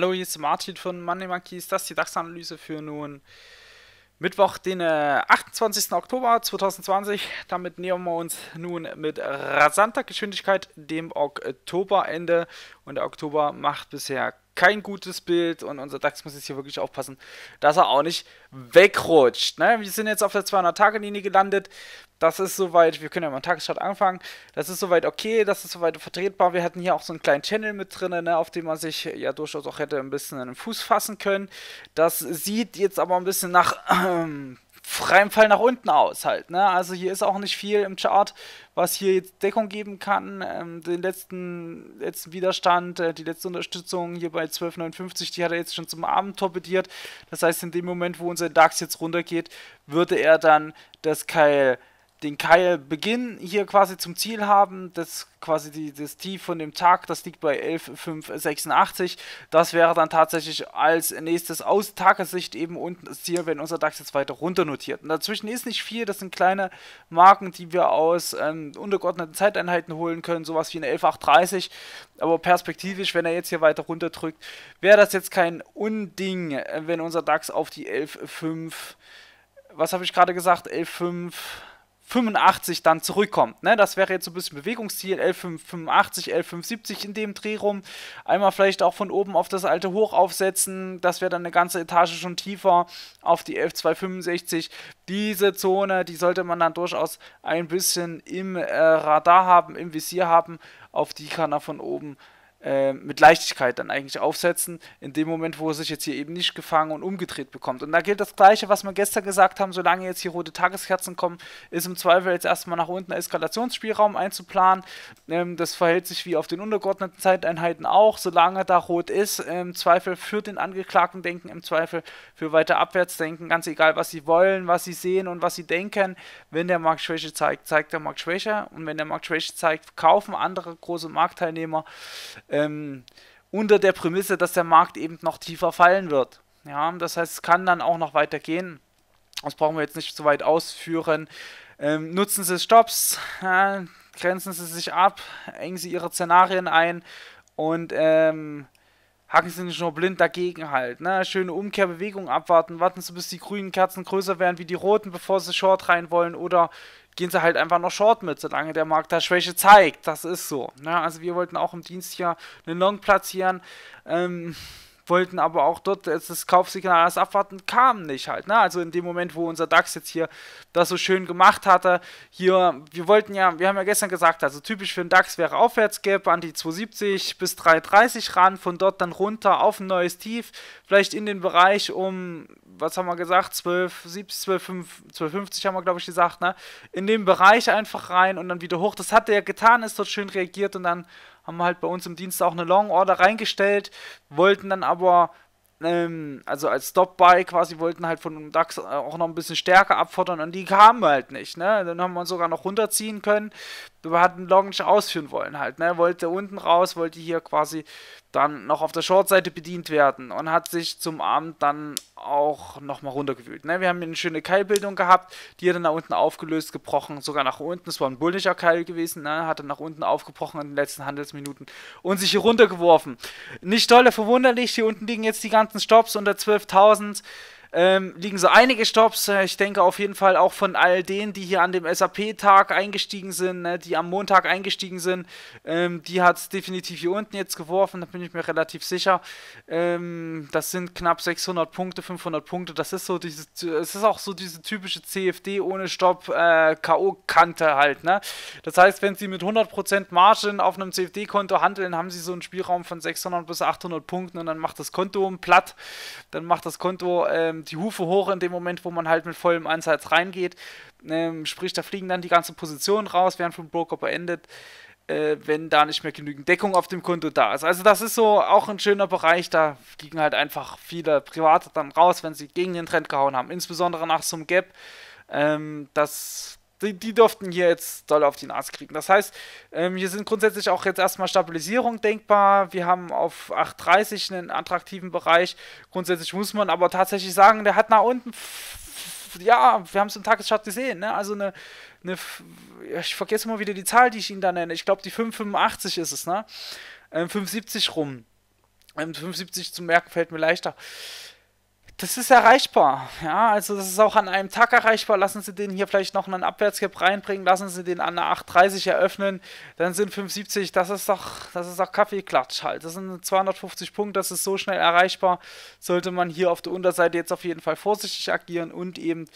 Hallo, hier ist Martin von Money Monkeys. Das ist die DAX-Analyse für nun Mittwoch, den 28. Äh, Oktober 2020. Damit nähern wir uns nun mit rasanter Geschwindigkeit dem Oktoberende. Und der Oktober macht bisher kein gutes Bild und unser DAX muss jetzt hier wirklich aufpassen, dass er auch nicht wegrutscht. Ne? Wir sind jetzt auf der 200-Tage-Linie gelandet. Das ist soweit, wir können ja mal einen Tagesstart anfangen. Das ist soweit okay, das ist soweit vertretbar. Wir hatten hier auch so einen kleinen Channel mit drin, ne, auf dem man sich ja durchaus auch hätte ein bisschen einen Fuß fassen können. Das sieht jetzt aber ein bisschen nach... Äh, freiem Fall nach unten aus halt. Ne? Also hier ist auch nicht viel im Chart, was hier jetzt Deckung geben kann. Ähm, den letzten, letzten Widerstand, äh, die letzte Unterstützung hier bei 12,59, die hat er jetzt schon zum Abend torpediert. Das heißt, in dem Moment, wo unser DAX jetzt runtergeht, würde er dann das Keil den Keilbeginn hier quasi zum Ziel haben, das quasi die, das Tief von dem Tag, das liegt bei 11,586. Das wäre dann tatsächlich als nächstes aus Tagessicht eben unten das Ziel, wenn unser DAX jetzt weiter runter notiert. Und dazwischen ist nicht viel, das sind kleine Marken, die wir aus ähm, untergeordneten Zeiteinheiten holen können, sowas wie eine 11,830. Aber perspektivisch, wenn er jetzt hier weiter runter drückt, wäre das jetzt kein Unding, äh, wenn unser DAX auf die 11,5, was habe ich gerade gesagt, 11,5 85 dann zurückkommt. Ne? Das wäre jetzt so ein bisschen Bewegungsziel, L585, L570 in dem Dreh rum. Einmal vielleicht auch von oben auf das alte Hoch aufsetzen, das wäre dann eine ganze Etage schon tiefer auf die F265. Diese Zone, die sollte man dann durchaus ein bisschen im äh, Radar haben, im Visier haben, auf die kann er von oben äh, mit Leichtigkeit dann eigentlich aufsetzen, in dem Moment, wo er sich jetzt hier eben nicht gefangen und umgedreht bekommt. Und da gilt das Gleiche, was wir gestern gesagt haben, solange jetzt hier rote Tageskerzen kommen, ist im Zweifel jetzt erstmal nach unten Eskalationsspielraum einzuplanen. Ähm, das verhält sich wie auf den untergeordneten Zeiteinheiten auch, solange da rot ist, im Zweifel für den Angeklagten denken, im Zweifel für weiter abwärts denken, ganz egal, was sie wollen, was sie sehen und was sie denken. Wenn der Markt Schwäche zeigt, zeigt der Markt Schwäche und wenn der Markt Schwäche zeigt, kaufen andere große Marktteilnehmer ähm, unter der Prämisse, dass der Markt eben noch tiefer fallen wird. Ja, das heißt, es kann dann auch noch weitergehen. Das brauchen wir jetzt nicht so weit ausführen. Ähm, nutzen Sie Stops, äh, grenzen Sie sich ab, engen Sie Ihre Szenarien ein und ähm, hacken Sie nicht nur blind dagegen halt. Ne? Schöne Umkehrbewegung abwarten, warten Sie, bis die grünen Kerzen größer werden wie die roten, bevor Sie Short rein wollen oder gehen sie halt einfach noch Short mit, solange der Markt da Schwäche zeigt. Das ist so. Ne? Also wir wollten auch im Dienst hier einen Long platzieren. Ähm, wollten aber auch dort das Kaufsignal als abwarten, kam nicht halt. Ne? Also in dem Moment, wo unser DAX jetzt hier das so schön gemacht hatte, hier, wir wollten ja, wir haben ja gestern gesagt, also typisch für den DAX wäre Aufwärtsgap an die 270 bis 330 ran, von dort dann runter auf ein neues Tief, vielleicht in den Bereich um was haben wir gesagt, 12, 70, 12, 12 50 haben wir, glaube ich, gesagt, ne? In den Bereich einfach rein und dann wieder hoch. Das hat er getan, ist dort schön reagiert und dann haben wir halt bei uns im Dienst auch eine Long Order reingestellt, wollten dann aber ähm, also als Stop-Buy quasi wollten halt von dem DAX auch noch ein bisschen stärker abfordern und die kamen halt nicht, ne? Dann haben wir uns sogar noch runterziehen können so hat einen Long ausführen wollen halt, ne? Wollte unten raus, wollte hier quasi dann noch auf der Short-Seite bedient werden und hat sich zum Abend dann auch nochmal runtergewühlt. Ne? Wir haben hier eine schöne Keilbildung gehabt, die hat dann nach unten aufgelöst, gebrochen, sogar nach unten. Es war ein bullischer Keil gewesen, ne? hat dann nach unten aufgebrochen in den letzten Handelsminuten und sich hier runtergeworfen. Nicht toll, verwunderlich, hier unten liegen jetzt die ganzen Stops unter 12.000 ähm, liegen so einige Stops. Äh, ich denke auf jeden Fall auch von all denen, die hier an dem SAP-Tag eingestiegen sind, ne, die am Montag eingestiegen sind. Ähm, die hat es definitiv hier unten jetzt geworfen, da bin ich mir relativ sicher. Ähm, das sind knapp 600 Punkte, 500 Punkte. Das ist so diese, es ist auch so diese typische CFD ohne Stopp äh, K.O.-Kante halt. Ne? Das heißt, wenn sie mit 100% Margin auf einem CFD-Konto handeln, haben sie so einen Spielraum von 600 bis 800 Punkten und dann macht das Konto platt. Dann macht das Konto ähm, die Hufe hoch in dem Moment, wo man halt mit vollem Einsatz reingeht. Ähm, sprich, da fliegen dann die ganzen Positionen raus, während vom Broker beendet, äh, wenn da nicht mehr genügend Deckung auf dem Konto da ist. Also das ist so auch ein schöner Bereich, da fliegen halt einfach viele Private dann raus, wenn sie gegen den Trend gehauen haben, insbesondere nach so einem Gap. Ähm, das die, die dürften hier jetzt doll auf die Nase kriegen. Das heißt, ähm, hier sind grundsätzlich auch jetzt erstmal Stabilisierung denkbar. Wir haben auf 8,30 einen attraktiven Bereich. Grundsätzlich muss man aber tatsächlich sagen, der hat nach unten ja, wir haben es im Tagesschart gesehen, ne? Also eine, eine, ich vergesse immer wieder die Zahl, die ich Ihnen da nenne. Ich glaube, die 585 ist es, ne? Ähm, 570 rum. Ähm, 570 zu merken fällt mir leichter das ist erreichbar. Ja, also das ist auch an einem Tag erreichbar. Lassen Sie den hier vielleicht noch einen Abwärtsgap reinbringen, lassen Sie den an der 830 eröffnen, dann sind 570, das ist doch, das ist doch Kaffeeklatsch halt. Das sind 250 Punkte, das ist so schnell erreichbar. Sollte man hier auf der Unterseite jetzt auf jeden Fall vorsichtig agieren und eben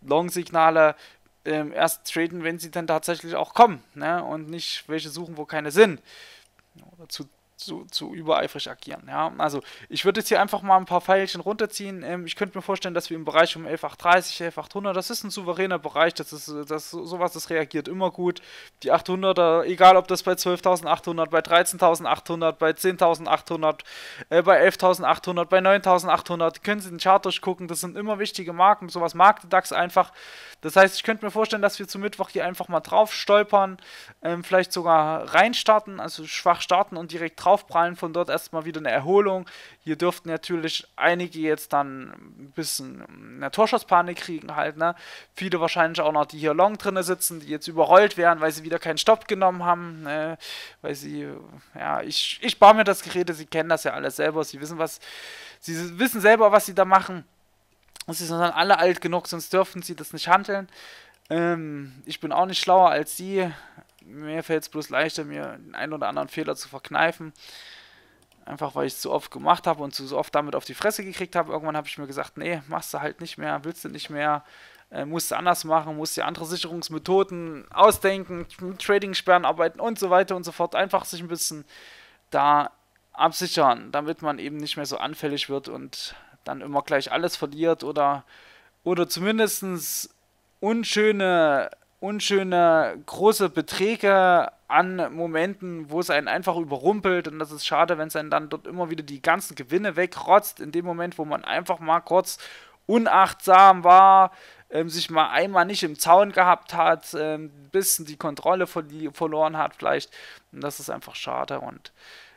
Long-Signale ähm, erst traden, wenn sie dann tatsächlich auch kommen. Ne? Und nicht welche suchen, wo keine sind. Oder zu zu, zu übereifrig agieren. Ja? Also ich würde jetzt hier einfach mal ein paar Pfeilchen runterziehen. Ähm, ich könnte mir vorstellen, dass wir im Bereich um 11.830, 11.800, das ist ein souveräner Bereich, das ist das, sowas, das reagiert immer gut. Die 800er, egal ob das bei 12.800, bei 13.800, bei 10.800, äh, bei 11.800, bei 9.800, können Sie den Chart durchgucken, das sind immer wichtige Marken, sowas mag der DAX einfach. Das heißt, ich könnte mir vorstellen, dass wir zum Mittwoch hier einfach mal drauf stolpern, ähm, vielleicht sogar reinstarten, also schwach starten und direkt drauf draufprallen, von dort erstmal wieder eine Erholung. Hier dürften natürlich einige jetzt dann ein bisschen hm, eine Torschusspanik kriegen halt, ne? Viele wahrscheinlich auch noch, die hier long drinne sitzen, die jetzt überrollt werden, weil sie wieder keinen Stopp genommen haben, ne? weil sie, ja, ich, ich baue mir das Gerät, sie kennen das ja alles selber, sie wissen was, sie wissen selber, was sie da machen. Und sie sind dann alle alt genug, sonst dürfen sie das nicht handeln. Ähm, ich bin auch nicht schlauer als sie mir fällt es bloß leichter, mir den einen oder anderen Fehler zu verkneifen. Einfach weil ich es zu oft gemacht habe und zu so oft damit auf die Fresse gekriegt habe. Irgendwann habe ich mir gesagt, nee, machst du halt nicht mehr, willst du nicht mehr, äh, musst du anders machen, musst dir andere Sicherungsmethoden ausdenken, mit Trading-Sperren arbeiten und so weiter und so fort. Einfach sich ein bisschen da absichern, damit man eben nicht mehr so anfällig wird und dann immer gleich alles verliert oder, oder zumindest unschöne unschöne große Beträge an Momenten, wo es einen einfach überrumpelt und das ist schade, wenn es einen dann dort immer wieder die ganzen Gewinne wegrotzt, in dem Moment, wo man einfach mal kurz unachtsam war, ähm, sich mal einmal nicht im Zaun gehabt hat, ähm, ein bisschen die Kontrolle verli- verloren hat vielleicht und das ist einfach schade und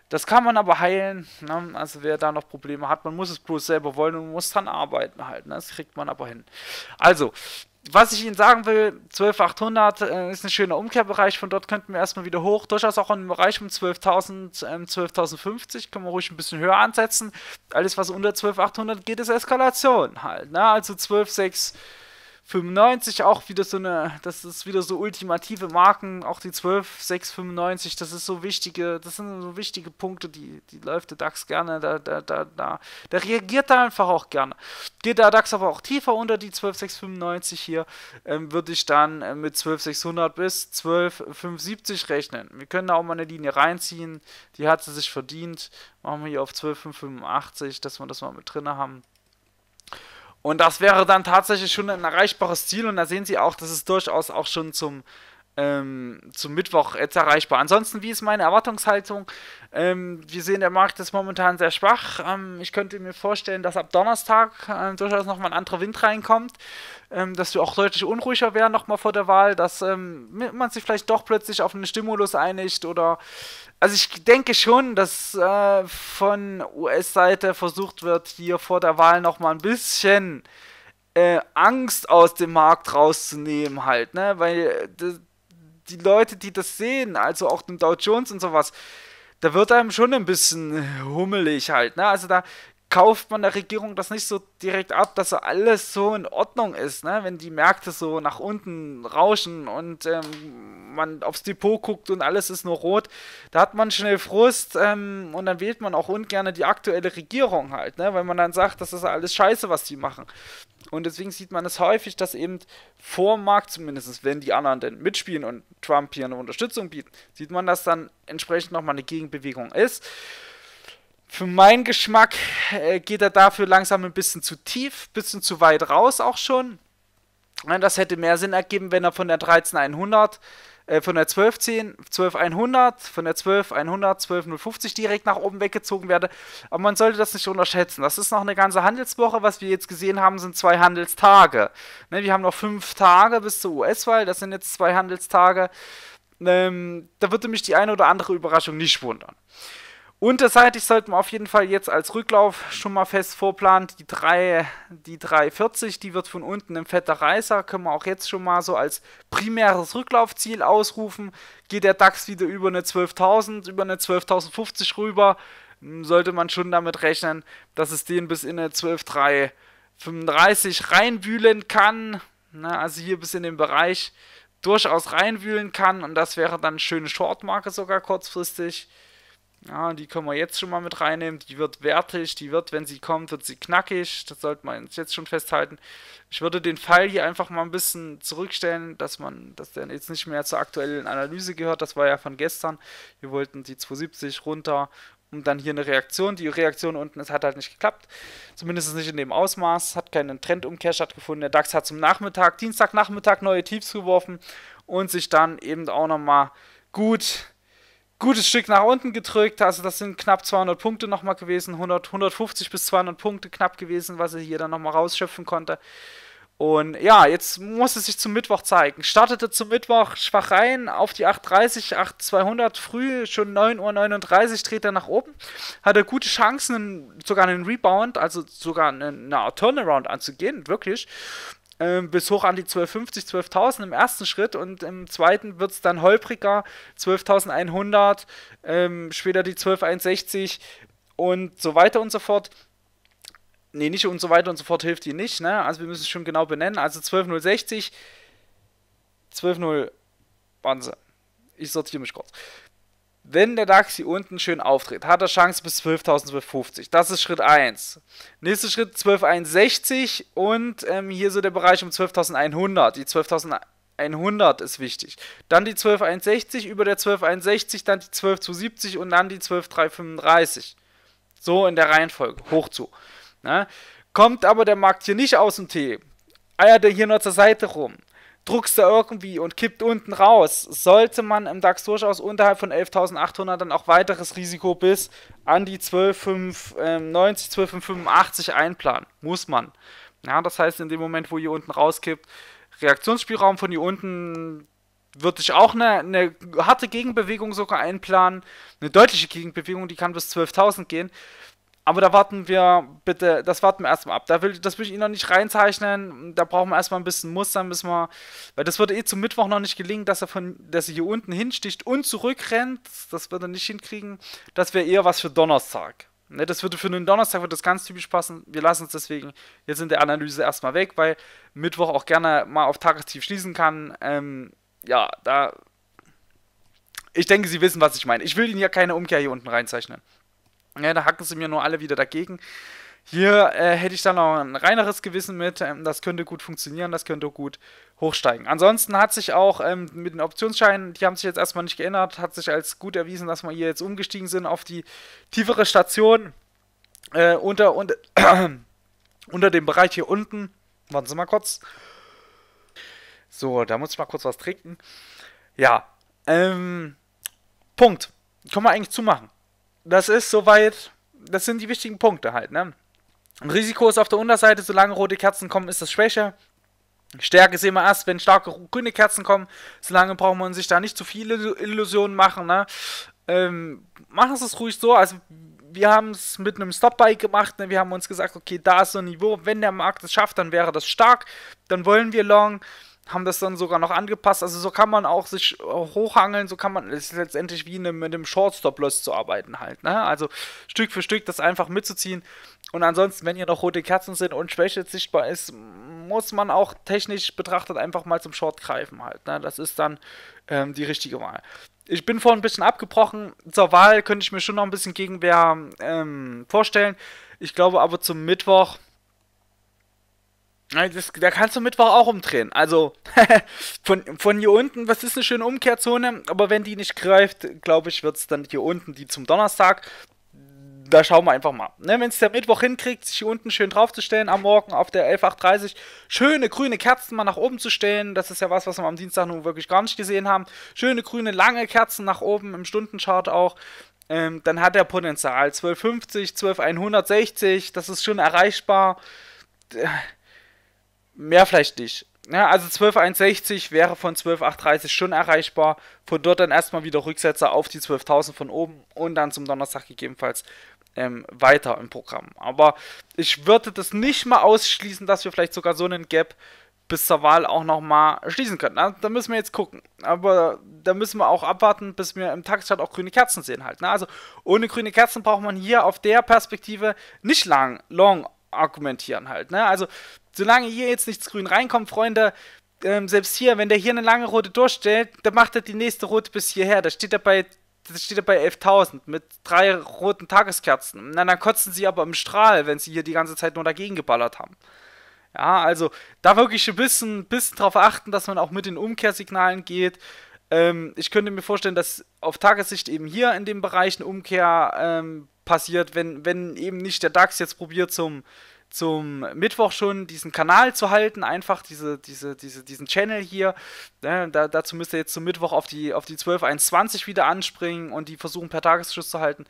das kann man aber heilen, ne? also wer da noch Probleme hat, man muss es bloß selber wollen und muss dran arbeiten halt, ne? das kriegt man aber hin. Also, was ich Ihnen sagen will, 12800 äh, ist ein schöner Umkehrbereich, von dort könnten wir erstmal wieder hoch, durchaus auch in im Bereich um 12.000, ähm, 12.050, können wir ruhig ein bisschen höher ansetzen. Alles, was unter 12800 geht, ist Eskalation halt, ne? also 12.600 95 auch wieder so eine, das ist wieder so ultimative Marken, auch die 12, 6, 95, das ist so wichtige, das sind so wichtige Punkte, die, die läuft der DAX gerne, da, da, da, da, der reagiert er einfach auch gerne. Geht der DAX aber auch tiefer unter die 12, 6, 95 hier, ähm, würde ich dann äh, mit 12, 600 bis 12, 570 rechnen. Wir können da auch mal eine Linie reinziehen, die hat sie sich verdient, machen wir hier auf 12, 585, dass wir das mal mit drin haben. Und das wäre dann tatsächlich schon ein erreichbares Ziel. Und da sehen Sie auch, dass es durchaus auch schon zum ähm, zum Mittwoch jetzt erreichbar. Ansonsten, wie ist meine Erwartungshaltung? Ähm, wir sehen, der Markt ist momentan sehr schwach. Ähm, ich könnte mir vorstellen, dass ab Donnerstag äh, durchaus nochmal ein anderer Wind reinkommt, ähm, dass wir auch deutlich unruhiger wären nochmal vor der Wahl, dass ähm, man sich vielleicht doch plötzlich auf einen Stimulus einigt oder. Also ich denke schon, dass äh, von US-Seite versucht wird, hier vor der Wahl nochmal ein bisschen äh, Angst aus dem Markt rauszunehmen halt, ne? Weil äh, die Leute, die das sehen, also auch den Dow Jones und sowas, da wird einem schon ein bisschen hummelig halt. Ne? Also da kauft man der Regierung das nicht so direkt ab, dass so alles so in Ordnung ist, ne? wenn die Märkte so nach unten rauschen und ähm, man aufs Depot guckt und alles ist nur rot, da hat man schnell Frust ähm, und dann wählt man auch ungern die aktuelle Regierung halt, ne? weil man dann sagt, das ist alles scheiße, was die machen. Und deswegen sieht man es häufig, dass eben vor Markt zumindest, wenn die anderen denn mitspielen und Trump hier eine Unterstützung bietet, sieht man, dass dann entsprechend nochmal eine Gegenbewegung ist. Für meinen Geschmack äh, geht er dafür langsam ein bisschen zu tief, ein bisschen zu weit raus auch schon. Das hätte mehr Sinn ergeben, wenn er von der 13100 äh, von der 1210, 12100, von der 12100, 12050 direkt nach oben weggezogen werde. Aber man sollte das nicht unterschätzen. Das ist noch eine ganze Handelswoche. Was wir jetzt gesehen haben, sind zwei Handelstage. Ne, wir haben noch fünf Tage bis zur US-Wahl. Das sind jetzt zwei Handelstage. Ähm, da würde mich die eine oder andere Überraschung nicht wundern. Unterseitig sollten wir auf jeden Fall jetzt als Rücklauf schon mal fest vorplanen. Die, die 340, die wird von unten ein fetter Reißer. Können wir auch jetzt schon mal so als primäres Rücklaufziel ausrufen. Geht der DAX wieder über eine 12.000, über eine 12.050 rüber, hm, sollte man schon damit rechnen, dass es den bis in eine 12.335 reinwühlen kann. Na, also hier bis in den Bereich durchaus reinwühlen kann. Und das wäre dann eine schöne Shortmarke sogar kurzfristig. Ja, die können wir jetzt schon mal mit reinnehmen. Die wird wertig, die wird, wenn sie kommt, wird sie knackig. Das sollte man jetzt schon festhalten. Ich würde den Fall hier einfach mal ein bisschen zurückstellen, dass man, dass der jetzt nicht mehr zur aktuellen Analyse gehört. Das war ja von gestern. Wir wollten die 270 runter und dann hier eine Reaktion. Die Reaktion unten, es hat halt nicht geklappt. Zumindest nicht in dem Ausmaß. Hat keinen Trendumkehr stattgefunden. Der DAX hat zum Nachmittag, Dienstagnachmittag neue Tiefs geworfen und sich dann eben auch nochmal gut gutes Stück nach unten gedrückt. Also das sind knapp 200 Punkte nochmal gewesen, 100, 150 bis 200 Punkte knapp gewesen, was er hier dann nochmal rausschöpfen konnte. Und ja, jetzt muss es sich zum Mittwoch zeigen. Startete zum Mittwoch schwach rein auf die 8.30, 8.200 früh, schon 9.39 Uhr dreht er nach oben. Hatte gute Chancen, sogar einen Rebound, also sogar eine Art Turnaround anzugehen, wirklich äh, bis hoch an die 1250, 12.000 im ersten Schritt und im zweiten wird es dann holpriger, 12.100, ähm, später die 12.160 und so weiter und so fort. Ne, nicht und so weiter und so fort hilft die nicht, ne? Also wir müssen es schon genau benennen. Also 12.060, 12.0, Wahnsinn. Ich sortiere mich kurz. Wenn der DAX hier unten schön auftritt, hat er Chance bis 12.050. Das ist Schritt 1. Nächster Schritt 12.61 und ähm, hier so der Bereich um 12.100. Die 12.100 ist wichtig. Dann die 12.160, über der 12.160, dann die 12.70 und dann die 12.335. So in der Reihenfolge, hoch zu. Ne? Kommt aber der Markt hier nicht aus dem Tee. Eiert er hier nur zur Seite rum druckst du irgendwie und kippt unten raus, sollte man im DAX durchaus unterhalb von 11.800 dann auch weiteres Risiko bis an die 12,590, 12,85 ähm, einplanen. Muss man. Ja, das heißt, in dem Moment, wo ihr unten rauskippt, Reaktionsspielraum von hier unten würde ich auch eine, eine harte Gegenbewegung sogar einplanen. Eine deutliche Gegenbewegung, die kann bis 12.000 gehen. Aber da warten wir bitte, das warten wir erstmal ab. Da will, das will ich Ihnen noch nicht reinzeichnen. Da brauchen wir erstmal ein bisschen Muster, müssen wir, weil das würde eh zum Mittwoch noch nicht gelingen, dass er von, dass er hier unten hinsticht und zurückrennt. Das würde er nicht hinkriegen. Das wäre eher was für Donnerstag. Ne, das würde für einen Donnerstag wird das ganz typisch passen. Wir lassen es deswegen jetzt in der Analyse erstmal weg, weil Mittwoch auch gerne mal auf Tagestief schließen kann. Ähm, ja, da. Ich denke, Sie wissen, was ich meine. Ich will Ihnen ja keine Umkehr hier unten reinzeichnen. Ja, da hacken sie mir nur alle wieder dagegen. Hier äh, hätte ich dann auch ein reineres Gewissen mit. Ähm, das könnte gut funktionieren, das könnte gut hochsteigen. Ansonsten hat sich auch ähm, mit den Optionsscheinen, die haben sich jetzt erstmal nicht geändert, hat sich als gut erwiesen, dass wir hier jetzt umgestiegen sind auf die tiefere Station äh, unter, und, äh, unter dem Bereich hier unten. Warten Sie mal kurz. So, da muss ich mal kurz was trinken. Ja, ähm, Punkt. Können wir eigentlich zumachen das ist soweit, das sind die wichtigen Punkte halt, ne? Risiko ist auf der Unterseite, solange rote Kerzen kommen, ist das schwächer. Stärke sehen wir erst, wenn starke grüne Kerzen kommen. Solange braucht man sich da nicht zu viele Illusionen machen. Ne? Ähm, machen Sie es ruhig so. Also, wir haben es mit einem Stop-By gemacht. Ne? Wir haben uns gesagt, okay, da ist so ein Niveau. Wenn der Markt es schafft, dann wäre das stark. Dann wollen wir long haben das dann sogar noch angepasst. Also so kann man auch sich äh, hochhangeln, so kann man, es letztendlich wie eine, mit einem Short-Stop-Loss zu arbeiten halt. Ne? Also Stück für Stück das einfach mitzuziehen. Und ansonsten, wenn hier noch rote Kerzen sind und Schwäche sichtbar ist, muss man auch technisch betrachtet einfach mal zum Short greifen halt. Ne? Das ist dann ähm, die richtige Wahl. Ich bin vorhin ein bisschen abgebrochen. Zur Wahl könnte ich mir schon noch ein bisschen Gegenwehr ähm, vorstellen. Ich glaube aber zum Mittwoch das, da kannst du Mittwoch auch umdrehen. Also, von, von hier unten, was ist eine schöne Umkehrzone, aber wenn die nicht greift, glaube ich, wird es dann hier unten die zum Donnerstag. Da schauen wir einfach mal. Ne, wenn es der Mittwoch hinkriegt, sich hier unten schön draufzustellen, am Morgen auf der 11.830 schöne grüne Kerzen mal nach oben zu stellen. Das ist ja was, was wir am Dienstag nun wirklich gar nicht gesehen haben. Schöne grüne, lange Kerzen nach oben im Stundenchart auch ähm, dann hat er Potenzial. 1250, 12160, das ist schon erreichbar mehr vielleicht nicht. Ja, also 12,160 wäre von 12,830 schon erreichbar. Von dort dann erstmal wieder Rücksetzer auf die 12.000 von oben und dann zum Donnerstag gegebenenfalls ähm, weiter im Programm. Aber ich würde das nicht mal ausschließen, dass wir vielleicht sogar so einen Gap bis zur Wahl auch nochmal schließen können. Na, da müssen wir jetzt gucken. Aber da müssen wir auch abwarten, bis wir im Tagesstart auch grüne Kerzen sehen halt. Na, ne? also ohne grüne Kerzen braucht man hier auf der Perspektive nicht lang, long argumentieren halt. Ne? Also, solange hier jetzt nichts grün reinkommt, Freunde, ähm, selbst hier, wenn der hier eine lange Rote durchstellt, dann macht er die nächste Rote bis hierher. Da steht er bei, da steht er bei 11.000 mit drei roten Tageskerzen. Na, dann kotzen sie aber im Strahl, wenn sie hier die ganze Zeit nur dagegen geballert haben. Ja, also da wirklich ein bisschen, bisschen drauf achten, dass man auch mit den Umkehrsignalen geht. Ähm, ich könnte mir vorstellen, dass auf Tagessicht eben hier in dem Bereich eine Umkehr ähm, passiert, wenn, wenn eben nicht der DAX jetzt probiert zum, zum Mittwoch schon diesen Kanal zu halten, einfach diese, diese, diese, diesen Channel hier. Ne? Da, dazu müsst ihr jetzt zum Mittwoch auf die, auf die 12.21 wieder anspringen und die versuchen per Tagesschluss zu halten.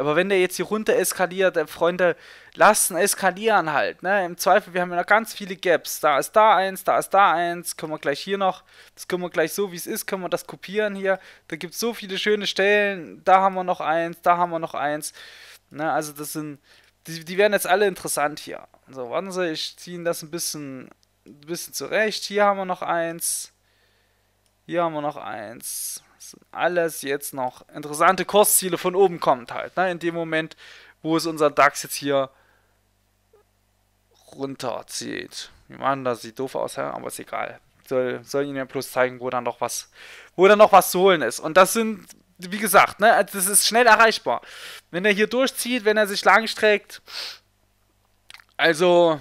Aber wenn der jetzt hier runter eskaliert, äh, Freunde, lassen eskalieren halt. Ne? Im Zweifel, wir haben ja noch ganz viele Gaps. Da ist da eins, da ist da eins. Können wir gleich hier noch. Das können wir gleich so, wie es ist, können wir das kopieren hier. Da gibt es so viele schöne Stellen. Da haben wir noch eins, da haben wir noch eins. Ne? Also das sind, die, die werden jetzt alle interessant hier. So, warten Sie, ich ziehe das ein bisschen, ein bisschen zurecht. Hier haben wir noch eins. Hier haben wir noch eins. Das sind alles jetzt noch interessante Kursziele von oben kommt halt. Ne? In dem Moment, wo es unser DAX jetzt hier runterzieht. Wir machen das, sieht doof aus, aber ist egal. Soll, soll Ihnen ja bloß zeigen, wo dann noch was, wo dann noch was zu holen ist. Und das sind, wie gesagt, ne, also das ist schnell erreichbar. Wenn er hier durchzieht, wenn er sich lang streckt. Also,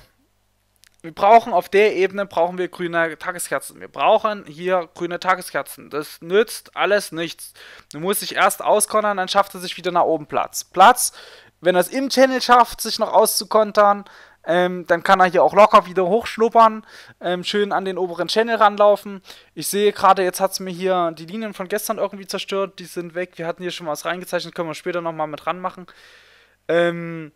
wir brauchen auf der Ebene brauchen wir grüne Tageskerzen. Wir brauchen hier grüne Tageskerzen. Das nützt alles nichts. Du musst dich erst auskontern, dann schafft er sich wieder nach oben Platz. Platz, wenn er es im Channel schafft, sich noch auszukontern, ähm, dann kann er hier auch locker wieder hochschnuppern, ähm, schön an den oberen Channel ranlaufen. Ich sehe gerade, jetzt hat es mir hier die Linien von gestern irgendwie zerstört, die sind weg. Wir hatten hier schon was reingezeichnet, können wir später nochmal mit ranmachen. Ähm,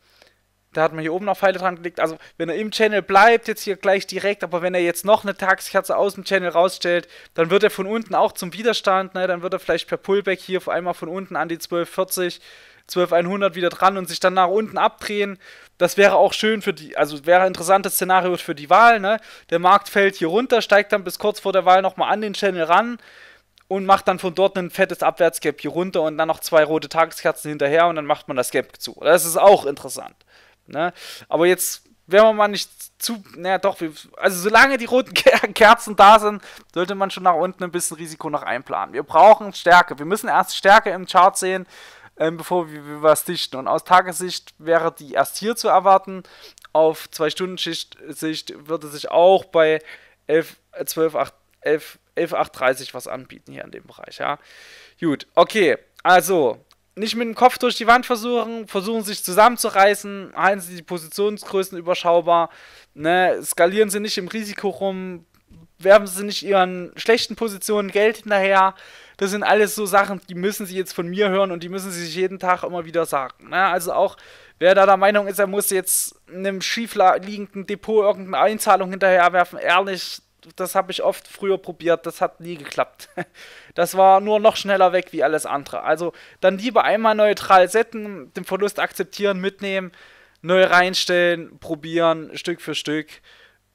da hat man hier oben noch Pfeile dran gelegt. Also, wenn er im Channel bleibt, jetzt hier gleich direkt, aber wenn er jetzt noch eine Tageskerze aus dem Channel rausstellt, dann wird er von unten auch zum Widerstand, ne? Dann wird er vielleicht per Pullback hier vor einmal von unten an die 1240, 12100 wieder dran und sich dann nach unten abdrehen. Das wäre auch schön für die, also wäre ein interessantes Szenario für die Wahl, ne? Der Markt fällt hier runter, steigt dann bis kurz vor der Wahl nochmal an den Channel ran und macht dann von dort ein fettes Abwärtsgap hier runter und dann noch zwei rote Tageskerzen hinterher und dann macht man das Gap zu. Das ist auch interessant. Ne? Aber jetzt wenn man mal nicht zu, naja doch, also solange die roten Kerzen da sind, sollte man schon nach unten ein bisschen Risiko noch einplanen. Wir brauchen Stärke. Wir müssen erst Stärke im Chart sehen, ähm, bevor wir, wir, was dichten. Und aus Tagessicht wäre die erst hier zu erwarten. Auf 2-Stunden-Sicht würde sich auch bei 11, 12, 11, 11, was anbieten hier in dem Bereich, ja. Gut, okay, also nicht mit dem Kopf durch die Wand versuchen, versuchen sich zusammenzureißen, halten sie die Positionsgrößen überschaubar, ne, skalieren sie nicht im Risiko rum, werfen sie nicht ihren schlechten Positionen Geld hinterher. Das sind alles so Sachen, die müssen sie jetzt von mir hören und die müssen sie sich jeden Tag immer wieder sagen. Ne? Also auch, wer da der Meinung ist, er muss jetzt einem schief liegenden Depot irgendeine Einzahlung hinterherwerfen, ehrlich, das habe ich oft früher probiert, das hat nie geklappt. Das war nur noch schneller weg wie alles andere. Also dann lieber einmal neutral setzen, den Verlust akzeptieren, mitnehmen, neu reinstellen, probieren, Stück für Stück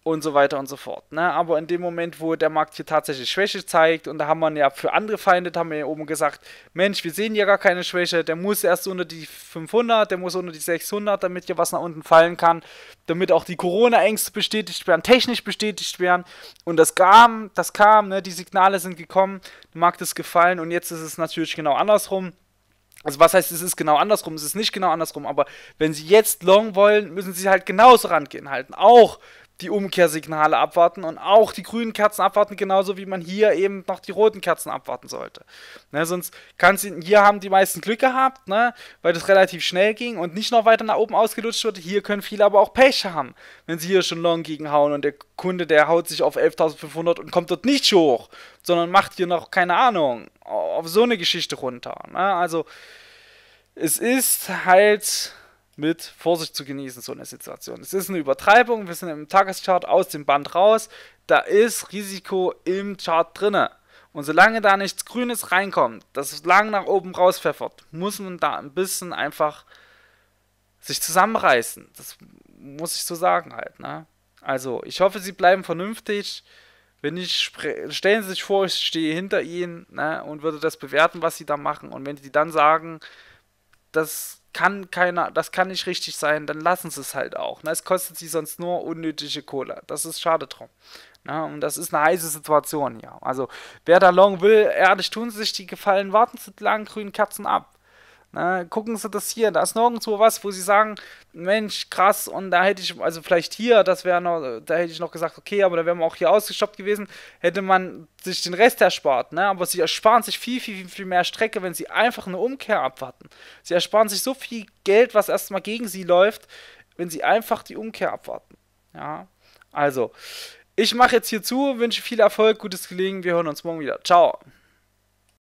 und so weiter und so fort. Ne? Aber in dem Moment, wo der Markt hier tatsächlich Schwäche zeigt, und da haben wir ja für andere Feinde, haben wir ja oben gesagt, Mensch, wir sehen ja gar keine Schwäche, der muss erst unter die 500, der muss unter die 600, damit hier was nach unten fallen kann, damit auch die Corona-Ängste bestätigt werden, technisch bestätigt werden. Und das kam, das kam, ne? die Signale sind gekommen, der Markt ist gefallen und jetzt ist es natürlich genau andersrum. Also was heißt, es ist genau andersrum, es ist nicht genau andersrum, aber wenn sie jetzt long wollen, müssen sie halt genauso rangehen halten. Auch die Umkehrsignale abwarten und auch die grünen Kerzen abwarten, genauso wie man hier eben noch die roten Kerzen abwarten sollte. Ne, sonst kann sie, hier haben die meisten Glück gehabt, ne, weil das relativ schnell ging und nicht noch weiter nach oben ausgelutscht wird. Hier können viele aber auch Pech haben, wenn sie hier schon Long gegenhauen und der Kunde, der haut sich auf 11.500 und kommt dort nicht hoch, sondern macht hier noch, keine Ahnung, auf so eine Geschichte runter. Ne? Also, es ist halt mit Vorsicht zu genießen, so eine Situation. Es ist eine Übertreibung, wir sind im Tageschart aus dem Band raus, da ist Risiko im Chart drinne. Und solange da nichts Grünes reinkommt, das lang nach oben rauspfeffert, muss man da ein bisschen einfach sich zusammenreißen. Das muss ich so sagen halt. Ne? Also, ich hoffe, Sie bleiben vernünftig. Wenn ich stellen Sie sich vor, ich stehe hinter Ihnen ne, und würde das bewerten, was Sie da machen. Und wenn Sie dann sagen, das kann keiner, das kann nicht richtig sein, dann lassen sie es halt auch. Ne? Es kostet sie sonst nur unnötige Kohle. Das ist schade drum. Ne? Und das ist eine heiße Situation hier. Also, wer da long will, ehrlich tun sie sich die Gefallen, warten sie lang, grünen Katzen ab. Na, gucken Sie das hier, da ist nirgendwo was, wo Sie sagen, Mensch, krass, und da hätte ich, also vielleicht hier, das wäre noch, da hätte ich noch gesagt, okay, aber da wären wir auch hier ausgestoppt gewesen, hätte man sich den Rest erspart, ne? Aber Sie ersparen sich viel, viel, viel mehr Strecke, wenn Sie einfach eine Umkehr abwarten. Sie ersparen sich so viel Geld, was erstmal gegen Sie läuft, wenn Sie einfach die Umkehr abwarten. Ja, also, ich mache jetzt hier zu, wünsche viel Erfolg, gutes Gelingen, wir hören uns morgen wieder. Ciao.